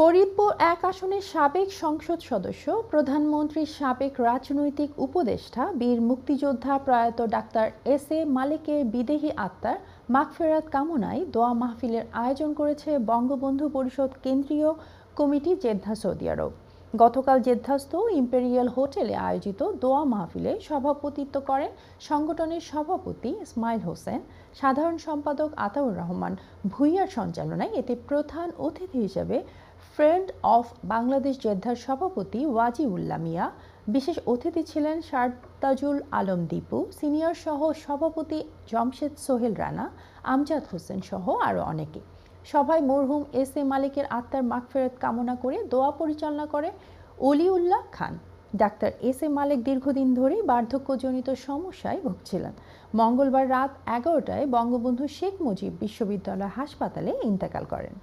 ফরিদপুর এক আসনের সাবেক সংসদ সদস্য প্রধানমন্ত্রীর সাবেক রাজনৈতিক উপদেষ্টা বীর মুক্তিযোদ্ধা প্রয়াত ডাক্তার এস এ মালিকের বিদেহী আত্মার মাগফেরাত কামনায় দোয়া মাহফিলের আয়োজন করেছে বঙ্গবন্ধু পরিষদ কেন্দ্রীয় কমিটি জেদ্ধা সৌদি আরব গতকাল জেদ্ধাস্থ ইম্পেরিয়াল হোটেলে আয়োজিত দোয়া মাহফিলে সভাপতিত্ব করেন সংগঠনের সভাপতি ইসমাইল হোসেন সাধারণ সম্পাদক আতাউর রহমান ভুইয়ার সঞ্চালনায় এতে প্রধান অতিথি হিসেবে ফ্রেন্ড অফ বাংলাদেশ জেদ্ধার সভাপতি ওয়াজি উল্লা মিয়া বিশেষ অতিথি ছিলেন সারতাজুল আলম দীপু সিনিয়র সহ সভাপতি জমশেদ সোহেল রানা আমজাদ হোসেন সহ আরও অনেকে সভায় মরহুম এস এ মালিকের আত্মার মাগফেরত কামনা করে দোয়া পরিচালনা করে Oliullah Khan doctor S A Malik দীর্ঘদিন ধরেই বার্ধক্যজনিত সমস্যায় ভুগছিলেন মঙ্গলবার রাত এগারোটায় বঙ্গবন্ধু শেখ মুজিব বিশ্ববিদ্যালয় হাসপাতালে ইন্তেকাল করেন